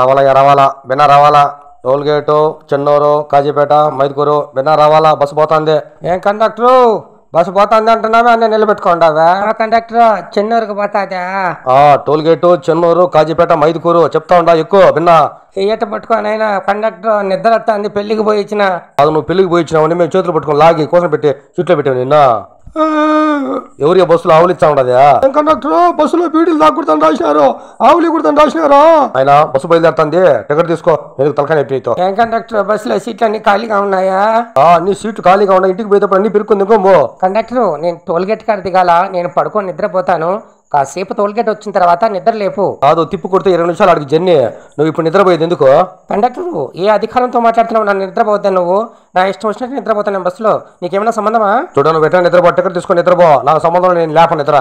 రవాలా రవాలా బిన్నా రవాలా టోల్గేటు చెన్నూరు కాజీపేట మైదుకూరు బిన్న రవాలా బస్సు పోతుంది ఏం కండక్టరు బస్సు పోతుంది అంటున్నావే అన్నీ నిలబెట్టుకోండావే కండక్టర్ చెన్నూరుకు పోతాదా ఆ టోల్ చెన్నూరు కాజీపేట మైదుకూరు చెప్తా ఉండవు ఎక్కువ భిన్నా ఏట పట్టుకోనైనా కండక్టర్ నిద్ర వస్తుంది పెళ్లికి పోయి ఇచ్చిన అది నువ్వు పెళ్లికి పోయి ఇచ్చినావు మేము చేతులు పట్టుకొని లాగి కోసం పెట్టి చుట్టూ పెట్టావు నిన్న ఎవరి బస్సులో ఆవులు ఇచ్చా ఉండదా కండక్టర్ బస్సులో బీడీలు దాక్కుడుతాను రాసినారు ఆవులు కూడతాను రాసినారు ఆయన బస్సు బయలుదేరుతుంది టికెట్ తీసుకో నేను తలకాయ నొప్పి కండక్టర్ బస్సులో సీట్లు అన్ని ఖాళీగా ఉన్నాయా అన్ని సీట్లు ఖాళీగా ఉన్నాయి ఇంటికి పోయేటప్పుడు అన్ని పిరుక్కుంది కండక్టర్ నేను టోల్గేట్ కార్ దిగాల నేను పడుకొని నిద్రపోతాను కాసేపు టోల్గేట్ వచ్చిన తర్వాత నిద్రలేపు కాదు తిప్పు కొడితే ఇరవై నిమిషాలు అడుగు జర్నీ నువ్వు ఇప్పుడు నిద్రపోయేది ఎందుకు కండక్టర్ ఏ అధికారంతో మాట్లాడుతున్నావు నన్ను నిద్రపోతే నువ్వు నా ఇష్టం వచ్చినట్టు నిద్రపోతాను బస్సులో నీకేమైనా సంబంధమా చూడ నువ్వు వెంటనే నిద్రపో టికెట్ తీసుకొని నిద్రపో నా సంబంధం నేను లేప నిద్ర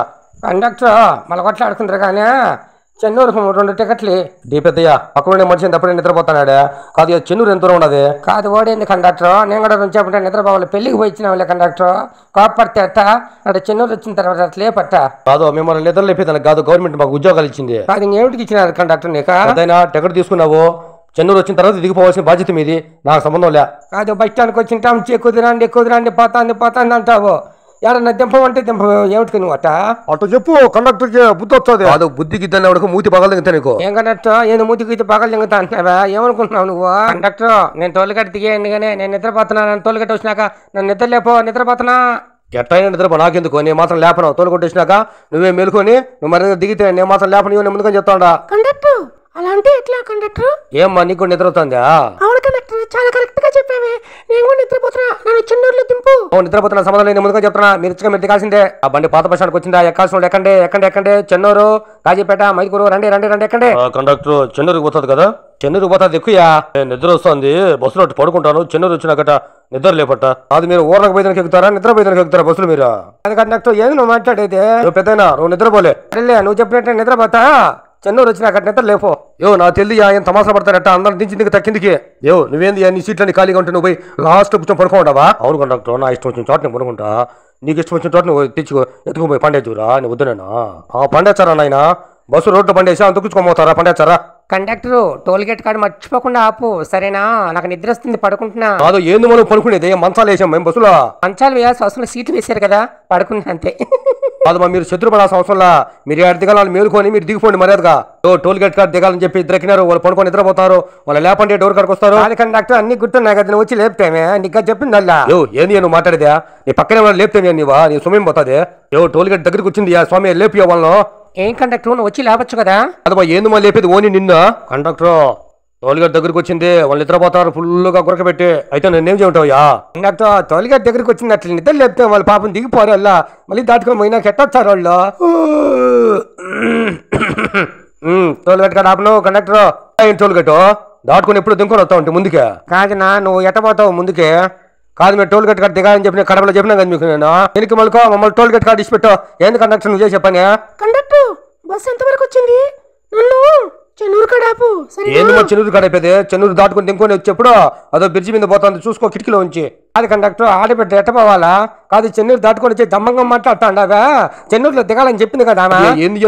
కండక్టర్ మళ్ళీ కొట్లాడుకుంటారు కానీ చెన్నూరు రెండు టికెట్లు డీ పెద్దయ్య అక్కడ మనిషి ఎప్పుడైనా నిద్రపోతానాడే కాదు చెన్నూరు ఎంత దూరం ఉండదు కాదు ఓడింది కండక్టర్ నేను కూడా రెండు చెప్పంటే నిద్రపోవాలి పెళ్లికి పోయి ఇచ్చిన కండక్టర్ కోపడితే అట్ట చెన్నూరు వచ్చిన తర్వాత లేపట్ట కాదు మిమ్మల్ని నిద్ర లేపేదానికి కాదు గవర్నమెంట్ మాకు ఉద్యోగాలు ఇచ్చింది కాదు ఇంకేమిటికి ఇచ్చినారు కండక్టర్ నీకు టికెట్ తీసుకున్నావు చెన్నూరు వచ్చిన తర్వాత దిగిపోవాల్సిన బాధ్యత మీది నాకు సంబంధం లే కాదు బస్ స్టాండ్కి వచ్చింటాం ఎక్కువ తినండి ఎక్కువ తినండి పోతాంది పోతాంది అంటావు ఎవరన్నా దింపమంటే దింప ఏమిటి నువ్వు అట్ట అటు చెప్పు కండక్టర్ బుద్ధి వస్తుంది అదో బుద్ధి గిద్దాన్ని ఎవరికి మూతి పగలు దిగుతా నీకు ఏం నేను మూతి గిద్ద పగలు దిగుతా అంటున్నావా ఏమనుకుంటున్నావు నువ్వు కండక్టర్ నేను తోలుగట్టు దిగేయండి కానీ నేను నిద్రపోతున్నా నన్ను తోలుగట్టు వచ్చినాక నన్ను నిద్ర లేపో నిద్రపోతున్నా ఎట్టయిన నిద్రపో నాకెందుకు నేను మాత్రం లేపను తోలుకొట్టేసినాక నువ్వే మెలుకొని నువ్వు మరి దిగితే నేను మాత్రం లేపను నేను ముందుగా చెప్తాడా కండక్టర్ అలా అంటే ఎట్లా కండక్టర్ ఏమ్మా నీకు అవుతుందా అవును కండక్టర్ చాలా కరెక్ట్ గా చెప్పావే నేను కూడా నిద్రపోతున్నా నన్ను చిన్నూరులో దింపు నిద్రపోతున్న సంబంధం లేని ముందుగా చెప్తున్నా మీరు ఇచ్చుగా మెట్టుకాల్సిందే ఆ బండి పాత బస్ వచ్చిందా ఎక్కాల్సిన ఎక్కండి ఎక్కండి ఎక్కండి చెన్నూరు కాజీపేట మైకూరు రండి రండి రండి ఎక్కండి కండక్టర్ చెన్నూరుకి పోతుంది కదా చెన్నూరుకి పోతుంది ఎక్కువయా నిద్ర వస్తుంది బస్సులో పడుకుంటాను చెన్నూరు వచ్చినాకట నిద్ర లేపట అది మీరు ఊర్లకు పోయిన ఎక్కుతారా నిద్ర పోయిన ఎక్కుతారా బస్సులు మీరు అది కండక్టర్ ఏది నువ్వు మాట్లాడేది నువ్వు పెద్ద నువ్వు నిద్రపోలే నువ్వు చెప్పినట్టు నిద్రపోతా చెన్నూరు వచ్చిన అక్కడ నిద్ర లేపో యో నా తెలియ ఆయన తమాసా పడతాడట అందరం దించి నీకు తక్కిందికి యో నువ్వేంది నీ సీట్లని ఖాళీగా ఉంటే నువ్వు పోయి లాస్ట్ కూర్చొని పడుకోండావా అవును కండక్టర్ నా ఇష్టం వచ్చిన చోట నేను పడుకుంటా నీకు ఇష్టం వచ్చిన చోట నువ్వు తెచ్చుకో ఎత్తుకు పోయి పండేచూరా నీ వద్దునేనా ఆ పండేచారా నాయన బస్సు రోడ్డు పండేసి అంత కూర్చుకోమోతారా పండేచారా కండక్టరు టోల్ గేట్ కాడ మర్చిపోకుండా ఆపు సరేనా నాకు నిద్ర వస్తుంది పడుకుంటున్నా కాదు ఏంది మనం పడుకునేది మంచాలు వేసాం మేము బస్సులో మంచాలు వేయాల్సి వస్తున్న సీట్లు వేశారు కదా పడుకున్నా అంతే కాదమ్మా మీరు శత్రు పడాల్సిన అవసరంలా మీరు ఏడు దిగాలని మేలుకొని మీరు దిగిపోండి మర్యాదగా ఓ టోల్ గేట్ కార్డు దిగాలని చెప్పి ఇద్దరెక్కినారు వాళ్ళు పడుకొని నిద్రపోతారు వాళ్ళు లేపండి డోర్ కాడికి వస్తారు అందుకని డాక్టర్ అన్ని గుర్తున్నాయి కదా వచ్చి లేపుతామే నీకు చెప్పింది అల్లా ఏంది నువ్వు మాట్లాడదా నీ పక్కనే లేపుతామే నీవా నీ సొమ్యం పోతుంది ఓ టోల్ గేట్ దగ్గరికి వచ్చింది స్వామి లేపి వాళ్ళు ఏం కండక్టర్ వచ్చి లేపచ్చు కదా అదమ్మా ఏందమ్మా లేపేది ఓని నిన్న కండక్టర్ తోలిగారి దగ్గరికి వచ్చింది వాళ్ళు నిద్రపోతారు ఫుల్గా గురకబెట్టి అయితే నేనేం చేయటంయ్యా నాకు తోలిగారి దగ్గరికి వచ్చింది అట్లా నిద్ర లేపితే వాళ్ళు పాపం దిగిపోరు వాళ్ళ మళ్ళీ దాటుకొని పోయినాక ఎట్టొచ్చారు వాళ్ళు తోలిగట్టు కాడ ఆపను కండక్టర్ ఏం తోలిగట్టు దాటుకొని ఎప్పుడు దింకొని వస్తావు అంటే ముందుకే కాదు నా నువ్వు ఎట్టపోతావు ముందుకే కాదు మీరు టోల్ గేట్ కార్డు దిగాలని చెప్పిన కడపలో చెప్పినా కదా మీకు నేను దీనికి మళ్ళీ మమ్మల్ని టోల్ గేట్ కార్డు ఇచ్చిపెట్టు ఏంది కండక్టర్ నువ్వు చేసి చెప్పాను కండక్టర్ బస్సు ఎంతవరకు వచ్చింది నన్ను ఆపు ఏంది మా చెన్నూరు కాడైపోయింది చెన్నూరు దాటుకుని దింకొని వచ్చేప్పుడు అదో బ్రిడ్జి మీద పోతుంది చూసుకో కిటికీలో ఉంచి కాదు కండక్టర్ ఆడబిడ్డ పోవాలా కాదు చెన్నూరు దాటుకొని వచ్చి దమ్మంగా మాట్లాడతాండాగా చెన్నూరులో దిగాలని చెప్పింది కదా ఆమె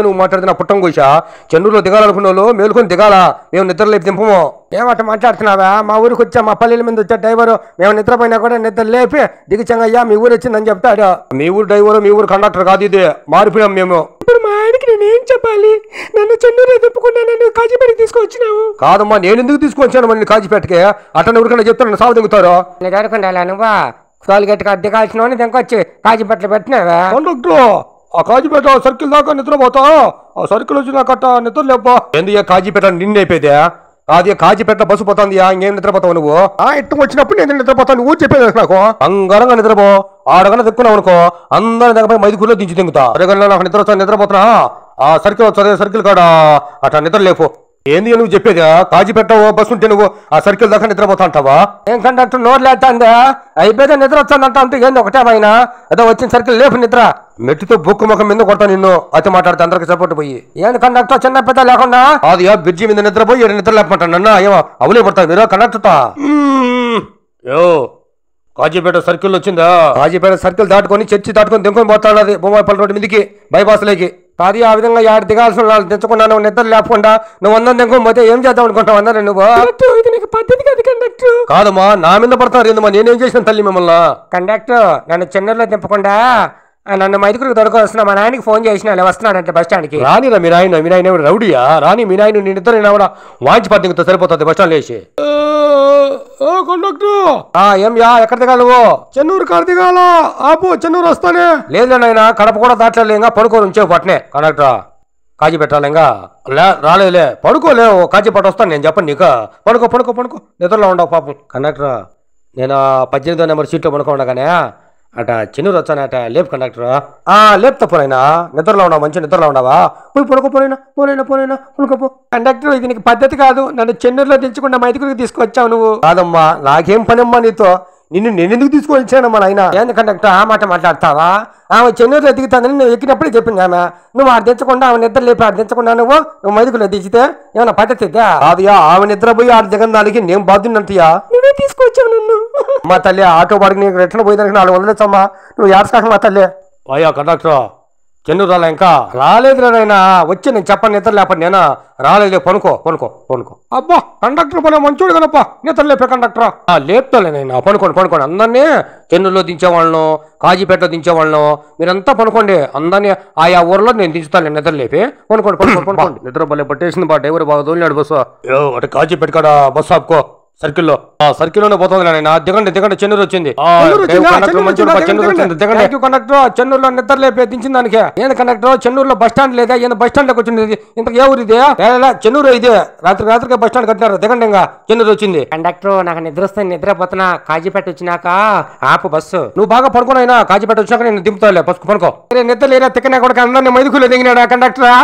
నువ్వు మాట్లాడుతున్నా పుట్టం కోసా చెన్నూరులో దిగాలనుకున్న వాళ్ళు మేలుకొని దిగాల మేము లేపి దింపము ఏమట మాట్లాడుతున్నావా మా ఊరికి వచ్చా మా పల్లెల మీద వచ్చా డ్రైవరు మేము నిద్రపోయినా కూడా నిద్ర లేపి దిగుచంగయ్యా మీ ఊరు వచ్చిందని చెప్తాడు మీ ఊరు డ్రైవరు మీ ఊరు కండక్టర్ కాదు ఇది మారిపోయాం మేము ఇప్పుడు మా నేనేం చెప్పాలి నన్ను చెన్నూరులో ఎదుపుకున్నా నన్ను కాజీపేట తీసుకొచ్చినావు కాదమ్మా నేను ఎందుకు తీసుకొచ్చాను మళ్ళీ కాజీపేటకి అట్లా ఎవరికైనా చెప్తాను సాగు దిగుతారు నేను దొంగ గట్టి కాడ దిగాల్సిన దొంగొచ్చి కాజీపేటలు పెట్టినావా కండక్టర్ ఆ కాజీపేట సర్కిల్ దాకా నిద్రపోతా ఆ సర్కిల్ వచ్చిన కట్ట నిద్ర లేపా ఎందు కాజీపేట నిన్న అయిపోయిందా అది కాజీపేట బస్సు పోతుంది ఇంకేం నిద్రపోతావు నువ్వు ఆ ఇట్టు వచ్చినప్పుడు నేను నిద్రపోతాను నువ్వు చెప్పేది నాకు అంగరంగా నిద్రపో ఆడగన దిక్కున్నావు అనుకో అందరి దగ్గర మైదుగురిలో దించి దింగుతా అరగల్లో నాకు నిద్ర వస్తా నిద్రపోతున్నా ఆ సర్కిల్ వస్తుంది సర్కిల్ కాడా అట్లా నిద్ర లేపు ఏంది నువ్వు చెప్పేది కాజీపేట బస్సు ఉంటే నువ్వు ఆ సర్కిల్ దాకా నిద్రపోతా అంటావా ఏం కంటే నోరు ఎట్టందా అయిపోతే నిద్ర వచ్చానంటా అంటే ఏంది ఒకటే పైన అదే వచ్చిన సర్కిల్ లేపు నిద్ర మెట్టుతో బుక్కు ముఖం మీద కొడతా నిన్ను అయితే మాట్లాడితే అందరికి సపోర్ట్ పోయి ఏంటి కండక్టర్ చిన్న పెద్ద లేకుండా అది బ్రిడ్జి మీద నిద్రపోయి నిద్ర లేపమంటాను నన్న ఏమో అవులే పడతావు మీరు కండక్టర్ యో కాజీపేట సర్కిల్ వచ్చిందా కాజీపేట సర్కిల్ దాటుకొని చర్చి దాటుకొని దింకొని పోతాడు అది బొమ్మాయిపల్లి రోడ్డు మీదకి లేకి కాదు ఆ విధంగా యాడ దిగాల్సిన వాళ్ళు తెచ్చుకున్నాను నువ్వు నిద్ర లేకుండా నువ్వు అందరం దిగకపోతే ఏం చేద్దాం అనుకుంటావు అందరూ నువ్వు నీకు పద్ధతి కాదు కండక్టర్ కాదమ్మా నా మీద పడతారు ఎందుమా నేనేం చేసిన తల్లి మిమ్మల్ని కండక్టర్ నన్ను చిన్నలో దింపకుండా నన్ను మా ఐదుగురికి వస్తున్నా మా నాయనకి ఫోన్ చేసిన వస్తున్నాడంటే బస్ స్టాండ్కి రానిరా మీ నాయన మీ నాయన రౌడియా రాని మీ నాయన నేను ఇద్దరు నేను కూడా వాంచి పడ్డంతో సరిపోతుంది బస్టాండ్ లేచి కండక్టర్ ఏం యా ఎక్కడ దిగాలి చెన్నూరు కాడ దిగాల ఆపు చెన్నూరు వస్తానే లేదు నాయన కడప కూడా దాట్లేదు ఇంకా పడుకోరు ఉంచే పట్నే కండక్టర్ కాజీ పెట్టాలి ఇంకా లే రాలేదులే పడుకోలే కాజీ పట్టు వస్తాను నేను చెప్పను నీకు పడుకో పడుకో పడుకో నిద్రలో ఉండవు పాపం కండక్టర్ నేను పద్దెనిమిదో నెంబర్ సీట్లో పడుకోండగానే అట చిన్నూరు వచ్చానట లేపు కండక్టర్ ఆ లేపుతా పోనైనా నిద్రలో ఉన్నావు మంచి నిద్రలో ఉండవా పోయి పొనుకో పోనైనా పోనైనా పోనైనా పొనుకోపో కండక్టర్ ఇది నీకు పద్ధతి కాదు నన్ను చెన్నూరులో దించకుండా మైదుకుడికి తీసుకొచ్చావు నువ్వు కాదమ్మా నాకేం పనమ్మా నీతో నిన్ను ఎందుకు తీసుకొని వచ్చాను మన ఆయన ఏంది కండక్టర్ ఆ మాట మాట్లాడతావా ఆమె చెన్నూరులో దిగుతానని నువ్వు ఎక్కినప్పుడే చెప్పింది ఆమె నువ్వు ఆడ తెచ్చకుండా ఆమె నిద్ర లేపి ఆడ దించకుండా నువ్వు నువ్వు మైదుకులు దిగితే ఏమైనా పట్టతిద్దా కాదయ్యా ఆమె నిద్ర పోయి ఆడ జగన్ దానికి నేను బాధ్యున్నంతయా నువ్వే తీసుకొచ్చావు నన్ను మా తల్లి ఆటో వాడికి నీకు ఎట్లా పోయేదానికి నాలుగు వందలు వచ్చామా నువ్వు యాడ్స్ కాక మా తల్లి అయ్యా కండక్టర్ ఎందుకు రాలే ఇంకా రాలేదురా నాయనా వచ్చి నేను చెప్పను నిద్ర లేపండి నేను రాలేదు పనుకో పనుకో పనుకో అబ్బా కండక్టర్ పని మంచోడు కదప్పా నిద్ర లేపే కండక్టర్ లేపుతాలే నేను పనుకోండి పనుకోండి అందరినీ చెన్నులో దించేవాళ్ళను కాజీపేటలో దించేవాళ్ళను మీరంతా పనుకోండి అందరినీ ఆయా ఊర్లో నేను దించుతాను నిద్ర లేపి పనుకోండి పనుకోండి పనుకోండి నిద్ర భలే పట్టేసింది బా డ్రైవర్ బాగా దోలినాడు బస్సు అటు కాజీపేట కాడ బస్సు ఆపుకో సర్కిల్లో ఆ లోనే పోతుంది దిగండి దిగండి చెన్నూరు వచ్చింది చెన్నూరు కండక్టర్ నిద్ర లేపే దించిన దానికే నేను కండక్టర్ చెన్నూరులో బస్ స్టాండ్ లేదా ఏదో బస్ స్టాండ్ వచ్చింది ఇంత ఏ ఊరు ఇదే చెన్నూరు ఇదే రాత్రి రాత్రికి బస్ స్టాండ్ కట్టినారు దిగండి ఇంకా చెన్నూరు వచ్చింది కండక్టర్ నాకు నిద్ర వస్తే నిద్రపోతున్నా కాజీపేట వచ్చినాక ఆపు బస్సు నువ్వు బాగా పడుకున్నాయినా కాజీపేట వచ్చినాక నేను దింపుతాలే బస్సు పడుకో నిద్ర లేదా తిక్కనా కూడా అందరినీ మైదుకులు దిగినాడా కండక్టరా